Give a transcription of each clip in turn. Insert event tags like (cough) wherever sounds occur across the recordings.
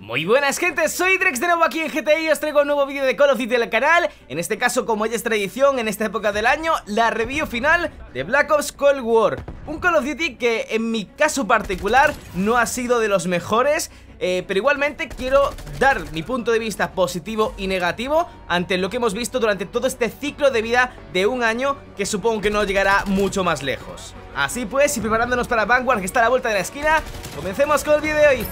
Muy buenas gente, soy Drex de nuevo aquí en GTI y os traigo un nuevo vídeo de Call of Duty del canal En este caso, como ya es tradición en esta época del año, la review final de Black Ops Cold War Un Call of Duty que en mi caso particular no ha sido de los mejores eh, pero igualmente quiero dar mi punto de vista positivo y negativo ante lo que hemos visto durante todo este ciclo de vida de un año que supongo que no llegará mucho más lejos. Así pues, y preparándonos para Vanguard que está a la vuelta de la esquina, comencemos con el vídeo de hoy.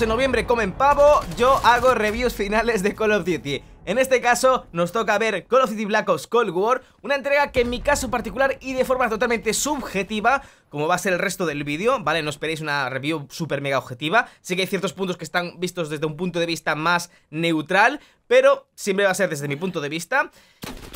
En noviembre comen pavo, yo hago reviews finales de Call of Duty. En este caso nos toca ver Call of Duty Black Ops Cold War, una entrega que en mi caso particular y de forma totalmente subjetiva, como va a ser el resto del vídeo, ¿vale? No esperéis una review super mega objetiva, sí que hay ciertos puntos que están vistos desde un punto de vista más neutral, pero siempre va a ser desde mi punto de vista.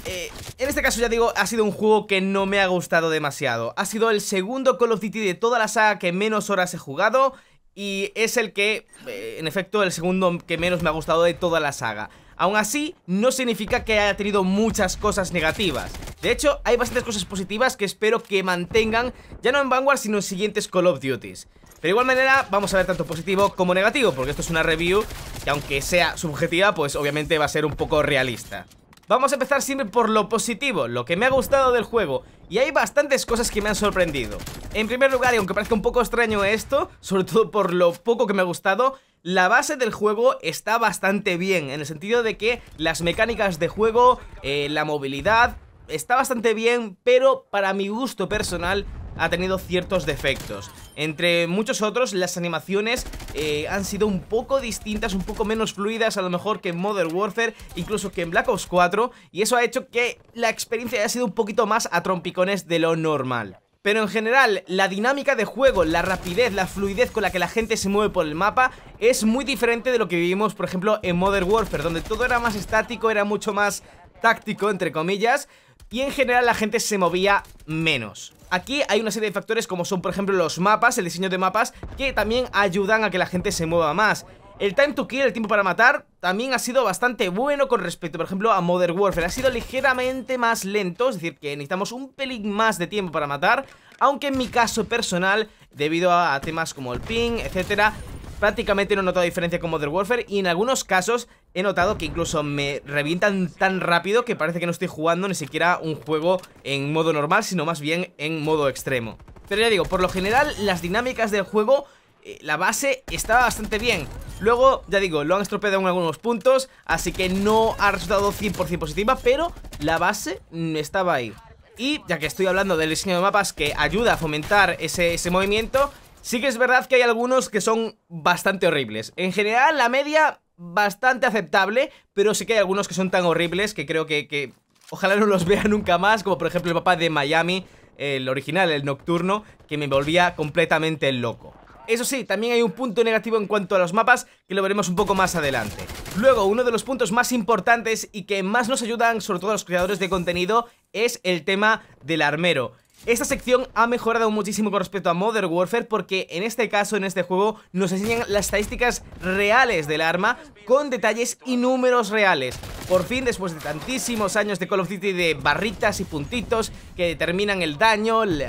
Eh, en este caso ya digo, ha sido un juego que no me ha gustado demasiado. Ha sido el segundo Call of Duty de toda la saga que menos horas he jugado y es el que, eh, en efecto, el segundo que menos me ha gustado de toda la saga. Aún así, no significa que haya tenido muchas cosas negativas. De hecho, hay bastantes cosas positivas que espero que mantengan, ya no en Vanguard, sino en siguientes Call of Duties. Pero de igual manera, vamos a ver tanto positivo como negativo, porque esto es una review que aunque sea subjetiva, pues obviamente va a ser un poco realista. Vamos a empezar siempre por lo positivo, lo que me ha gustado del juego Y hay bastantes cosas que me han sorprendido En primer lugar, y aunque parezca un poco extraño esto, sobre todo por lo poco que me ha gustado la base del juego está bastante bien, en el sentido de que las mecánicas de juego, eh, la movilidad, está bastante bien, pero para mi gusto personal ha tenido ciertos defectos. Entre muchos otros, las animaciones eh, han sido un poco distintas, un poco menos fluidas a lo mejor que en Modern Warfare, incluso que en Black Ops 4, y eso ha hecho que la experiencia haya sido un poquito más a trompicones de lo normal. Pero en general, la dinámica de juego, la rapidez, la fluidez con la que la gente se mueve por el mapa es muy diferente de lo que vivimos, por ejemplo, en Modern Warfare, donde todo era más estático, era mucho más táctico, entre comillas, y en general la gente se movía menos. Aquí hay una serie de factores como son por ejemplo los mapas, el diseño de mapas, que también ayudan a que la gente se mueva más. El time to kill, el tiempo para matar, también ha sido bastante bueno con respecto, por ejemplo, a Modern Warfare. Ha sido ligeramente más lento, es decir, que necesitamos un pelín más de tiempo para matar. Aunque en mi caso personal, debido a temas como el ping, etcétera, prácticamente no he notado diferencia con Modern Warfare y en algunos casos he notado que incluso me revientan tan rápido que parece que no estoy jugando ni siquiera un juego en modo normal, sino más bien en modo extremo. Pero ya digo, por lo general las dinámicas del juego, eh, la base estaba bastante bien. Luego, ya digo, lo han estropeado en algunos puntos, así que no ha resultado 100% positiva, pero la base estaba ahí. Y ya que estoy hablando del diseño de mapas que ayuda a fomentar ese, ese movimiento, Sí que es verdad que hay algunos que son bastante horribles. En general, la media bastante aceptable, pero sí que hay algunos que son tan horribles que creo que, ojalá no los (laughs) vea nunca más, como por ejemplo el papá de Miami, el original, el nocturno, que me volvía completamente loco. Eso sí, también hay un punto negativo en cuanto a los mapas que lo veremos un poco más adelante. Luego, uno de los puntos más importantes y que más nos ayudan, sobre todo a los creadores de contenido, es el tema del armero. Esta sección ha mejorado muchísimo con respecto a Modern Warfare porque en este caso, en este juego, nos enseñan las estadísticas reales del arma con detalles y números reales. Por fin, después de tantísimos años de Call of Duty de barritas y puntitos que determinan el daño, el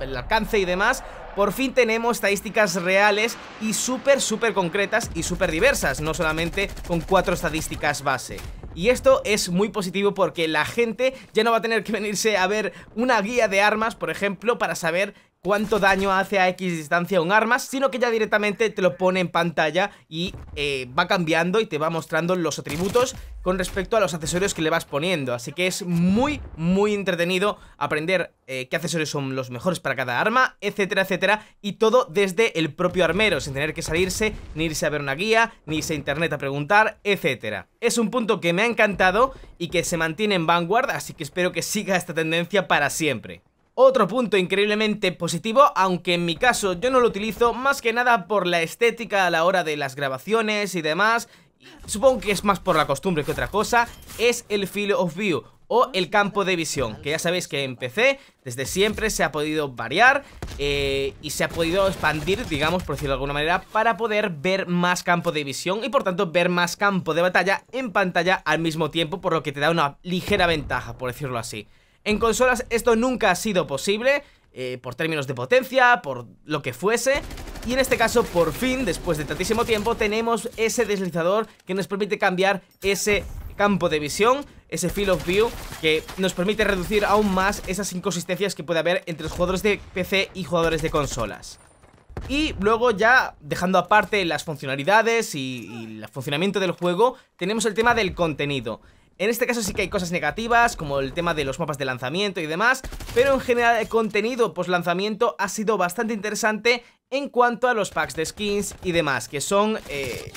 alcance y demás, por fin tenemos estadísticas reales y súper, súper concretas y súper diversas, no solamente con cuatro estadísticas base. Y esto es muy positivo porque la gente ya no va a tener que venirse a ver una guía de armas, por ejemplo, para saber cuánto daño hace a X distancia un arma, sino que ya directamente te lo pone en pantalla y eh, va cambiando y te va mostrando los atributos con respecto a los accesorios que le vas poniendo. Así que es muy, muy entretenido aprender eh, qué accesorios son los mejores para cada arma, etcétera, etcétera, y todo desde el propio armero, sin tener que salirse, ni irse a ver una guía, ni irse a internet a preguntar, etcétera. Es un punto que me ha encantado y que se mantiene en vanguardia, así que espero que siga esta tendencia para siempre. Otro punto increíblemente positivo, aunque en mi caso yo no lo utilizo más que nada por la estética a la hora de las grabaciones y demás, supongo que es más por la costumbre que otra cosa, es el Field of View o el campo de visión, que ya sabéis que en PC desde siempre se ha podido variar eh, y se ha podido expandir, digamos, por decirlo de alguna manera, para poder ver más campo de visión y por tanto ver más campo de batalla en pantalla al mismo tiempo, por lo que te da una ligera ventaja, por decirlo así. En consolas esto nunca ha sido posible, eh, por términos de potencia, por lo que fuese, y en este caso, por fin, después de tantísimo tiempo, tenemos ese deslizador que nos permite cambiar ese campo de visión, ese field of view, que nos permite reducir aún más esas inconsistencias que puede haber entre los jugadores de PC y jugadores de consolas. Y luego ya, dejando aparte las funcionalidades y el funcionamiento del juego, tenemos el tema del contenido. En este caso sí que hay cosas negativas, como el tema de los mapas de lanzamiento y demás, pero en general el contenido post-lanzamiento ha sido bastante interesante en cuanto a los packs de skins y demás, que son... Eh,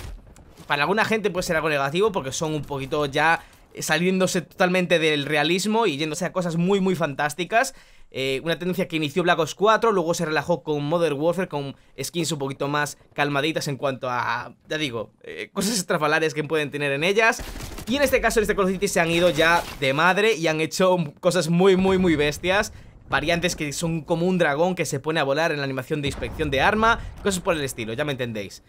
para alguna gente puede ser algo negativo porque son un poquito ya saliéndose totalmente del realismo y yéndose a cosas muy muy fantásticas eh, una tendencia que inició Black Ops 4, luego se relajó con Modern Warfare, con skins un poquito más calmaditas en cuanto a, ya digo, eh, cosas estrafalarias que pueden tener en ellas. Y en este caso, en este Call of Duty se han ido ya de madre y han hecho cosas muy, muy, muy bestias variantes que son como un dragón que se pone a volar en la animación de inspección de arma, cosas por el estilo, ya me entendéis.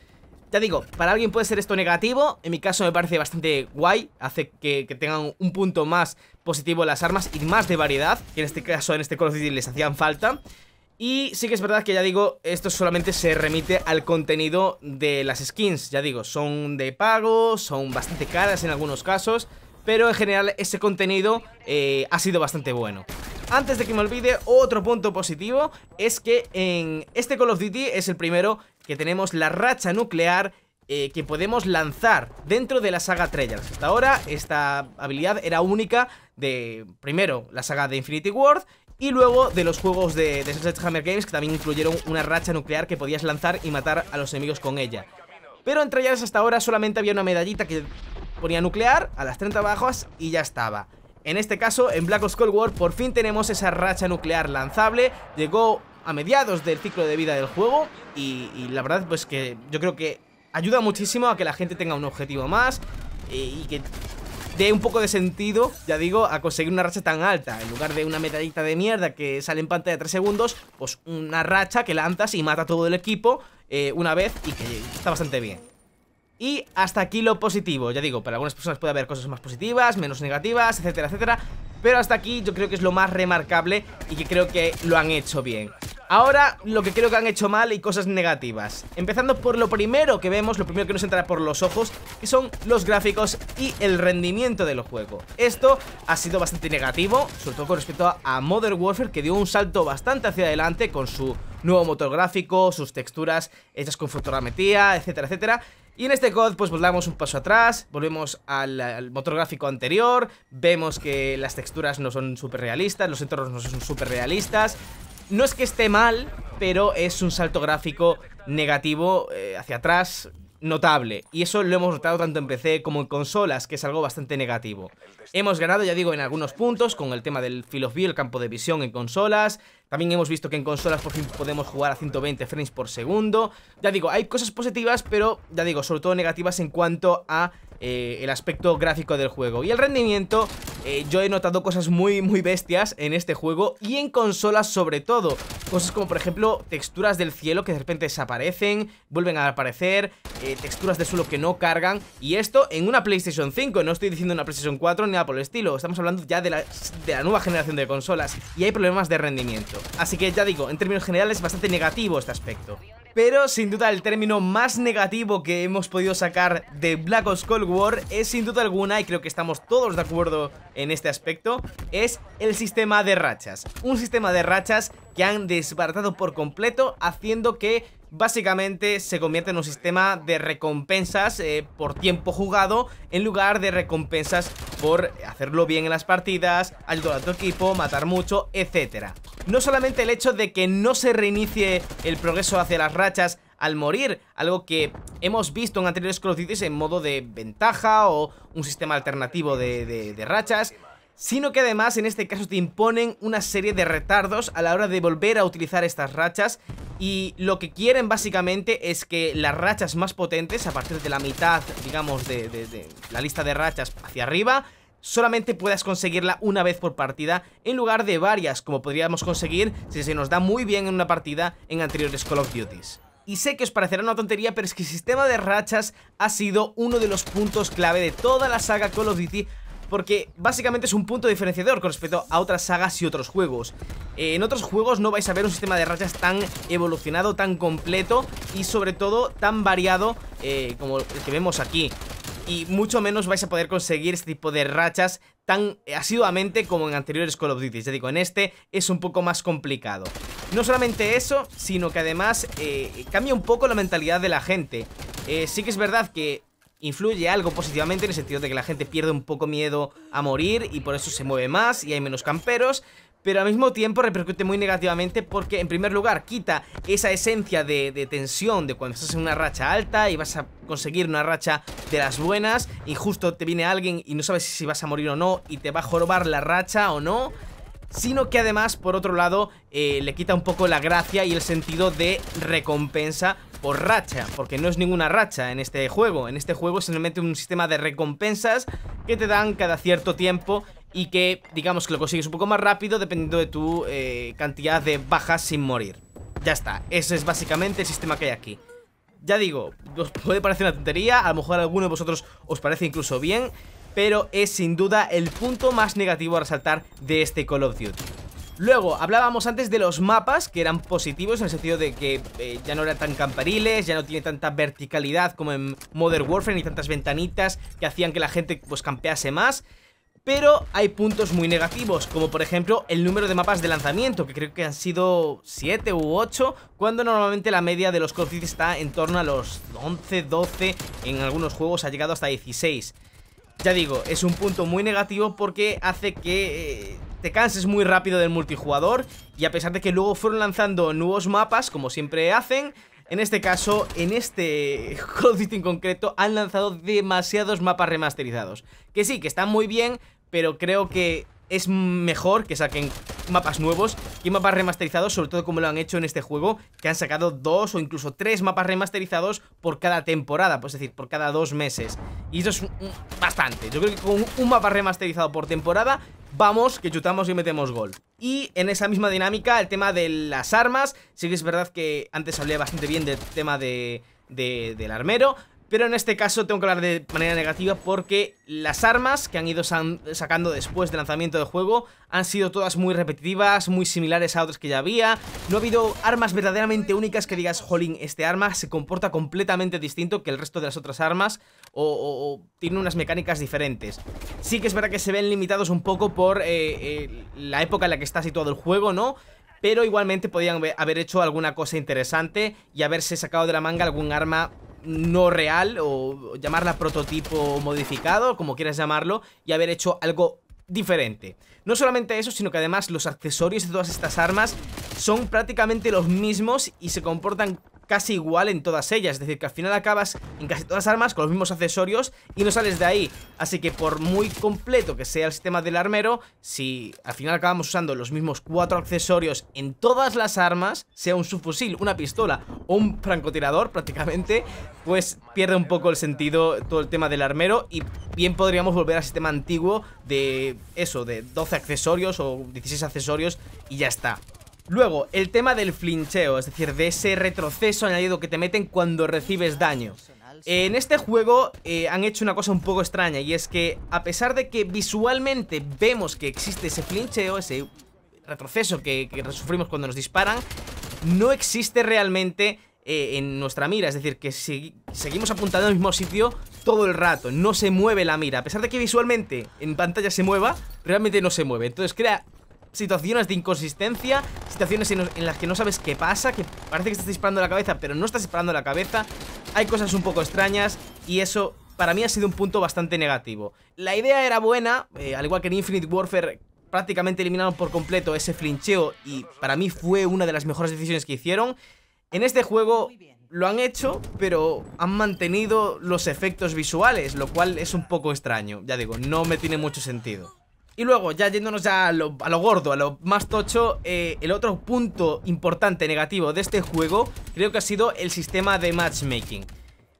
Ya digo, para alguien puede ser esto negativo, en mi caso me parece bastante guay, hace que, tengan un punto más positivo las armas y más de variedad, que en este caso en este Call of Duty les hacían falta. Y sí que es verdad que ya digo, esto solamente se remite al contenido de las skins, ya digo, son de pago, son bastante caras en algunos casos, pero en general ese contenido eh, ha sido bastante bueno. Antes de que me olvide, otro punto positivo es que en este Call of Duty es el primero que tenemos la racha nuclear eh, que podemos lanzar dentro de la saga Treyarch. Hasta ahora esta habilidad era única de, primero, la saga de Infinity Ward y luego de los juegos de, de Hammer Games, que también incluyeron una racha nuclear que podías lanzar y matar a los enemigos con ella. Pero entre ellas hasta ahora solamente había una medallita que ponía nuclear a las 30 bajas y ya estaba. En este caso, en Black Ops Cold War por fin tenemos esa racha nuclear lanzable, llegó a mediados del ciclo de vida del juego y, la verdad pues que yo creo que ayuda muchísimo a que la gente tenga un objetivo más eh, y que de un poco de sentido, ya digo, a conseguir una racha tan alta. En lugar de una medallita de mierda que sale en pantalla 3 segundos, pues una racha que lanzas y mata a todo el equipo eh, una vez y que está bastante bien. Y hasta aquí lo positivo, ya digo, para algunas personas puede haber cosas más positivas, menos negativas, etcétera, etcétera Pero hasta aquí yo creo que es lo más remarcable y que creo que lo han hecho bien Ahora lo que creo que han hecho mal y cosas negativas Empezando por lo primero que vemos, lo primero que nos entra por los ojos Que son los gráficos y el rendimiento del juego Esto ha sido bastante negativo, sobre todo con respecto a Modern Warfare Que dio un salto bastante hacia adelante con su nuevo motor gráfico, sus texturas hechas con fotogrametría, etcétera, etcétera y en este COD, pues volvamos pues, un paso atrás, volvemos al, motor gráfico anterior, vemos que las texturas no son súper realistas, los entornos no son súper realistas. No es que esté mal, pero es un salto gráfico negativo eh, hacia atrás notable. Y eso lo hemos notado tanto en PC como en consolas, que es algo bastante negativo. Hemos ganado, ya digo, en algunos puntos, con el tema del Field of View, el campo de visión en consolas, también hemos visto que en consolas por fin podemos jugar a 120 frames por segundo. Ya digo, hay cosas positivas, pero ya digo, sobre todo negativas en cuanto a eh, el aspecto gráfico del juego. Y el rendimiento, eh, yo he notado cosas muy, muy bestias en este juego y en consolas sobre todo. Cosas como, por ejemplo, texturas del cielo que de repente desaparecen, vuelven a aparecer, eh, texturas de suelo que no cargan. Y esto en una PlayStation 5, no estoy diciendo una PlayStation 4 ni nada por el estilo. Estamos hablando ya de la, de la nueva generación de consolas y hay problemas de rendimiento. Así que ya digo, en términos generales es bastante negativo este aspecto. Pero sin duda el término más negativo que hemos podido sacar de Black Ops Cold War es sin duda alguna, y creo que estamos todos de acuerdo en este aspecto, es el sistema de rachas. Un sistema de rachas que han desbaratado por completo haciendo que básicamente se convierte en un sistema de recompensas eh, por tiempo jugado en lugar de recompensas por hacerlo bien en las partidas, ayudar a tu equipo, matar mucho, etcétera. No solamente el hecho de que no se reinicie el progreso hacia las rachas al morir, algo que hemos visto en anteriores Call en modo de ventaja o un sistema alternativo de rachas, sino que además en este caso te imponen una serie de retardos a la hora de volver a utilizar estas rachas y lo que quieren básicamente es que las rachas más potentes, a partir de la mitad, digamos, de, la lista de rachas hacia arriba, solamente puedas conseguirla una vez por partida en lugar de varias, como podríamos conseguir si se nos da muy bien en una partida en anteriores Call of Duties. Y sé que os parecerá una tontería, pero es que el sistema de rachas ha sido uno de los puntos clave de toda la saga Call of Duty porque básicamente es un punto diferenciador con respecto a otras sagas y otros juegos eh, En otros juegos no vais a ver un sistema de rachas tan evolucionado, tan completo Y sobre todo tan variado eh, como el que vemos aquí y mucho menos vais a poder conseguir este tipo de rachas tan asiduamente como en anteriores Call of Duty. Ya digo, en este es un poco más complicado. No solamente eso, sino que además eh, cambia un poco la mentalidad de la gente. sí que es verdad que influye algo positivamente en el sentido de que la gente pierde un poco miedo a morir y por eso se mueve más y hay menos camperos, pero al mismo tiempo repercute muy negativamente porque en primer lugar quita esa esencia de, tensión de cuando estás en una racha alta y vas a conseguir una racha de las buenas y justo te viene alguien y no sabes si vas a morir o no y te va a jorobar la racha o no sino que además, por otro lado, eh, le quita un poco la gracia y el sentido de recompensa por racha, porque no es ninguna racha en este juego, en este juego es simplemente un sistema de recompensas que te dan cada cierto tiempo y que digamos que lo consigues un poco más rápido dependiendo de tu eh, cantidad de bajas sin morir. Ya está, ese es básicamente el sistema que hay aquí. Ya digo, os puede parecer una tontería, a lo mejor a alguno de vosotros os parece incluso bien, pero es sin duda el punto más negativo a resaltar de este Call of Duty. Luego, hablábamos antes de los mapas, que eran positivos en el sentido de que eh, ya no eran tan campariles, ya no tiene tanta verticalidad como en Modern Warfare, ni tantas ventanitas que hacían que la gente pues campease más. Pero hay puntos muy negativos, como por ejemplo el número de mapas de lanzamiento, que creo que han sido 7 u 8, cuando normalmente la media de los Call of Duty está en torno a los 11, 12, en algunos juegos ha llegado hasta 16. Ya digo, es un punto muy negativo porque hace que... Eh, te canses muy rápido del multijugador y a pesar de que luego fueron lanzando nuevos mapas, como siempre hacen, en este caso, en este (laughs) Call of en concreto, han lanzado demasiados mapas remasterizados. Que sí, que están muy bien, pero creo que es mejor que saquen mapas nuevos y mapas remasterizados, sobre todo como lo han hecho en este juego, que han sacado dos o incluso tres mapas remasterizados por cada temporada, pues es decir, por cada dos meses. Y eso es bastante. Yo creo que con un mapa remasterizado por temporada, vamos, que chutamos y metemos gol. Y en esa misma dinámica, el tema de las armas, sí que es verdad que antes hablé bastante bien del tema de, del armero pero en este caso tengo que hablar de manera negativa porque las armas que han ido sacando después del lanzamiento del juego han sido todas muy repetitivas, muy similares a otras que ya había. No ha habido armas verdaderamente únicas que digas, jolín, este arma se comporta completamente distinto que el resto de las otras armas o, tiene unas mecánicas diferentes. Sí que es verdad que se ven limitados un poco por eh, eh, la época en la que está situado el juego, ¿no? pero igualmente podían haber hecho alguna cosa interesante y haberse sacado de la manga algún arma no real o llamarla prototipo modificado, como quieras llamarlo, y haber hecho algo diferente. No solamente eso, sino que además los accesorios de todas estas armas son prácticamente los mismos y se comportan casi igual en todas ellas Es decir, que al final acabas en casi todas las armas con los mismos accesorios y no sales de ahí Así que por muy completo que sea el sistema del armero Si al final acabamos usando los mismos cuatro accesorios en todas las armas Sea un subfusil, una pistola o un francotirador prácticamente Pues pierde un poco el sentido todo el tema del armero Y bien podríamos volver al sistema antiguo de eso, de 12 accesorios o 16 accesorios y ya está Luego, el tema del flincheo, es decir, de ese retroceso añadido que te meten cuando recibes daño. En este juego eh, han hecho una cosa un poco extraña y es que a pesar de que visualmente vemos que existe ese flincheo, ese retroceso que, sufrimos cuando nos disparan, no existe realmente eh, en nuestra mira, es decir, que si seguimos apuntando al mismo sitio todo el rato, no se mueve la mira, a pesar de que visualmente en pantalla se mueva, realmente no se mueve, entonces crea situaciones de inconsistencia, situaciones en, las que no sabes qué pasa, que parece que estás disparando la cabeza, pero no estás disparando la cabeza. Hay cosas un poco extrañas y eso para mí ha sido un punto bastante negativo. La idea era buena, eh, al igual que en Infinite Warfare prácticamente eliminaron por completo ese flincheo y para mí fue una de las mejores decisiones que hicieron. En este juego lo han hecho, pero han mantenido los efectos visuales, lo cual es un poco extraño. Ya digo, no me tiene mucho sentido. Y luego, ya yéndonos ya a lo, gordo, a lo más tocho, eh, el otro punto importante negativo de este juego creo que ha sido el sistema de matchmaking.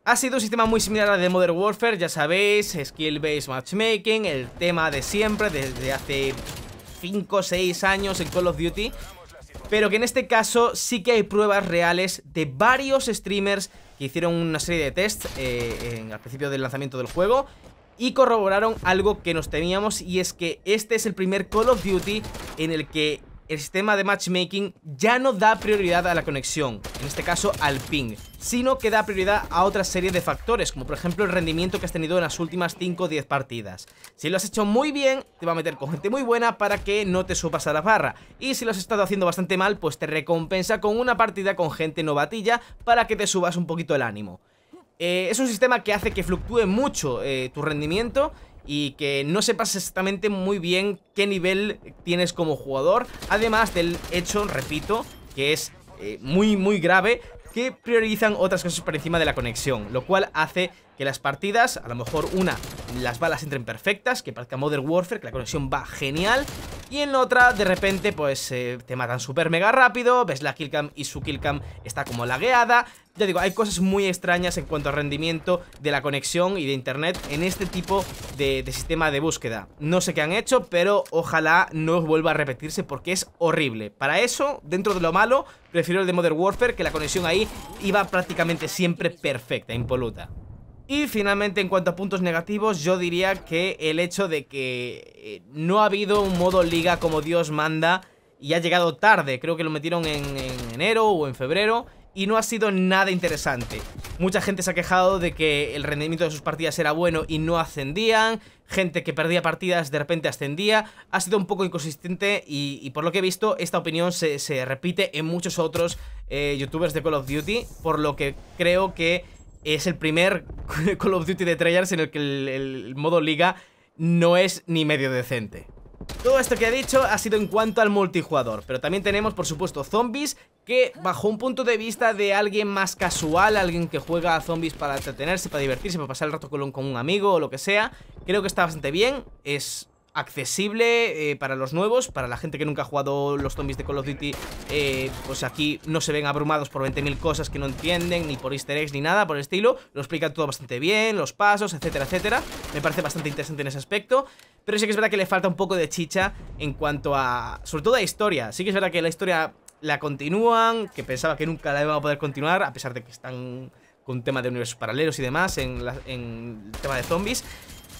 Ha sido un sistema muy similar al de Modern Warfare, ya sabéis, skill-based matchmaking, el tema de siempre, desde hace 5 o 6 años en Call of Duty, pero que en este caso sí que hay pruebas reales de varios streamers que hicieron una serie de tests eh, en, al principio del lanzamiento del juego y corroboraron algo que nos temíamos y es que este es el primer Call of Duty en el que el sistema de matchmaking ya no da prioridad a la conexión, en este caso al ping, sino que da prioridad a otra serie de factores, como por ejemplo el rendimiento que has tenido en las últimas 5 o 10 partidas. Si lo has hecho muy bien, te va a meter con gente muy buena para que no te subas a la barra, y si lo has estado haciendo bastante mal, pues te recompensa con una partida con gente novatilla para que te subas un poquito el ánimo. Eh, es un sistema que hace que fluctúe mucho eh, tu rendimiento y que no sepas exactamente muy bien qué nivel tienes como jugador, además del hecho, repito, que es eh, muy muy grave, que priorizan otras cosas por encima de la conexión, lo cual hace que las partidas, a lo mejor una, las balas entren perfectas, que parezca Modern Warfare, que la conexión va genial, y en la otra, de repente, pues eh, te matan súper mega rápido, ves la killcam y su killcam está como lagueada, ya digo, hay cosas muy extrañas en cuanto al rendimiento de la conexión y de internet en este tipo de, sistema de búsqueda. No sé qué han hecho, pero ojalá no vuelva a repetirse porque es horrible. Para eso, dentro de lo malo, prefiero el de Modern Warfare, que la conexión ahí iba prácticamente siempre perfecta, impoluta. Y finalmente, en cuanto a puntos negativos, yo diría que el hecho de que eh, no ha habido un modo liga como Dios manda y ha llegado tarde. Creo que lo metieron en, enero o en febrero y no ha sido nada interesante. Mucha gente se ha quejado de que el rendimiento de sus partidas era bueno y no ascendían, gente que perdía partidas de repente ascendía, ha sido un poco inconsistente y, por lo que he visto esta opinión se, repite en muchos otros eh, youtubers de Call of Duty, por lo que creo que es el primer (laughs) Call of Duty de Treyarch en el que el, modo liga no es ni medio decente. Todo esto que he dicho ha sido en cuanto al multijugador, pero también tenemos por supuesto zombies que bajo un punto de vista de alguien más casual, alguien que juega a zombies para entretenerse, para divertirse, para pasar el rato con un amigo o lo que sea, creo que está bastante bien, es accesible eh, para los nuevos, para la gente que nunca ha jugado los zombies de Call of Duty, eh, pues aquí no se ven abrumados por 20.000 cosas que no entienden, ni por easter eggs, ni nada por el estilo, lo explica todo bastante bien, los pasos, etcétera, etcétera, me parece bastante interesante en ese aspecto, pero sí que es verdad que le falta un poco de chicha en cuanto a, sobre todo a historia, sí que es verdad que la historia la continúan, que pensaba que nunca la iban a poder continuar, a pesar de que están con tema de universos paralelos y demás en el tema de zombies,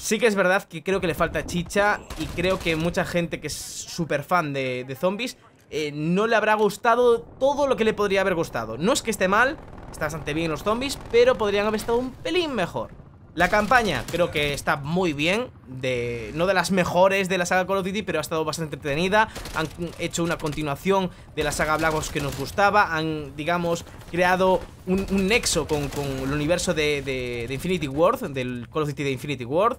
Sí que es verdad que creo que le falta chicha y creo que mucha gente que es súper fan de, de zombies eh, no le habrá gustado todo lo que le podría haber gustado. No es que esté mal, está bastante bien los zombies, pero podrían haber estado un pelín mejor. La campaña creo que está muy bien, de, no de las mejores de la saga Call of Duty, pero ha estado bastante entretenida. Han hecho una continuación de la saga Blagos que nos gustaba, han, digamos, creado un, nexo con, el universo de, Infinity World, del Call of Duty de Infinity World.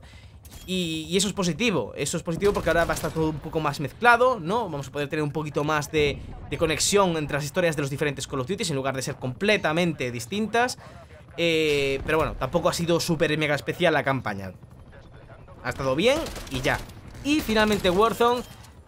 Y, eso es positivo, eso es positivo porque ahora va a estar todo un poco más mezclado, ¿no? Vamos a poder tener un poquito más de, de conexión entre las historias de los diferentes Call of Duty en lugar de ser completamente distintas. Eh, pero bueno, tampoco ha sido súper mega especial la campaña. Ha estado bien y ya. Y finalmente Warzone.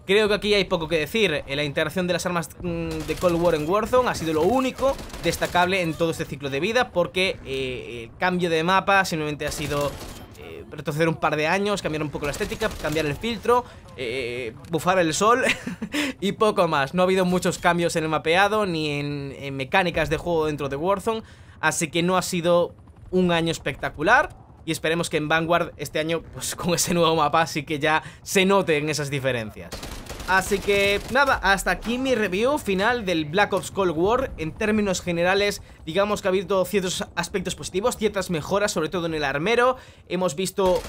Creo que aquí hay poco que decir. La integración de las armas mm, de Cold War en Warzone ha sido lo único destacable en todo este ciclo de vida porque eh, el cambio de mapa simplemente ha sido eh, retroceder un par de años, cambiar un poco la estética, cambiar el filtro, bufar el sol (laughs) y poco más. No ha habido muchos cambios en el mapeado ni en, en mecánicas de juego dentro de Warzone. Así que no ha sido un año espectacular y esperemos que en Vanguard este año, pues (laughs) con ese nuevo mapa, sí que ya se noten esas diferencias. Así que nada, hasta aquí mi review final del Black Ops Cold War En términos generales, digamos que ha habido ciertos aspectos positivos, ciertas mejoras, sobre todo en el armero Hemos visto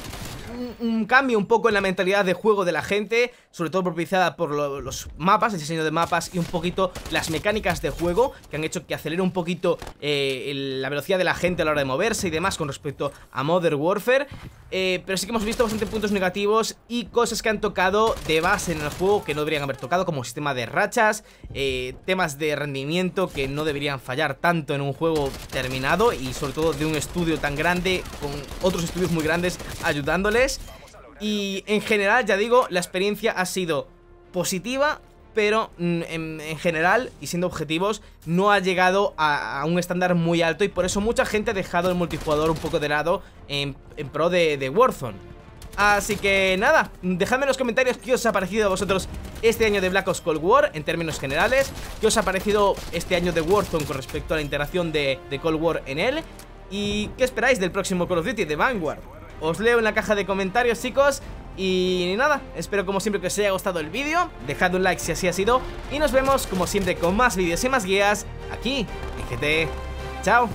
un, cambio un poco en la mentalidad de juego de la gente Sobre todo propiciada por los mapas, el diseño de mapas y un poquito las mecánicas de juego Que han hecho que acelere un poquito eh, la velocidad de la gente a la hora de moverse y demás con respecto a Modern Warfare eh, pero sí que hemos visto bastante puntos negativos y cosas que han tocado de base en el juego que no deberían haber tocado, como sistema de rachas, eh, temas de rendimiento que no deberían fallar tanto en un juego terminado y sobre todo de un estudio tan grande con otros estudios muy grandes ayudándoles. Y en general, ya digo, la experiencia ha sido positiva, pero mm, en, general y siendo objetivos no ha llegado a, un estándar muy alto y por eso mucha gente ha dejado el multijugador un poco de lado en, pro de, de Warzone. Así que nada, dejadme en los comentarios qué os ha parecido a vosotros este año de Black Ops Cold War en términos generales, qué os ha parecido este año de Warzone con respecto a la integración de, de Cold War en él y qué esperáis del próximo Call of Duty de Vanguard. Os leo en la caja de comentarios, chicos. Y nada, espero como siempre que os haya gustado el vídeo, dejad un like si así ha sido y nos vemos como siempre con más vídeos y más guías aquí en e. ¡Chao!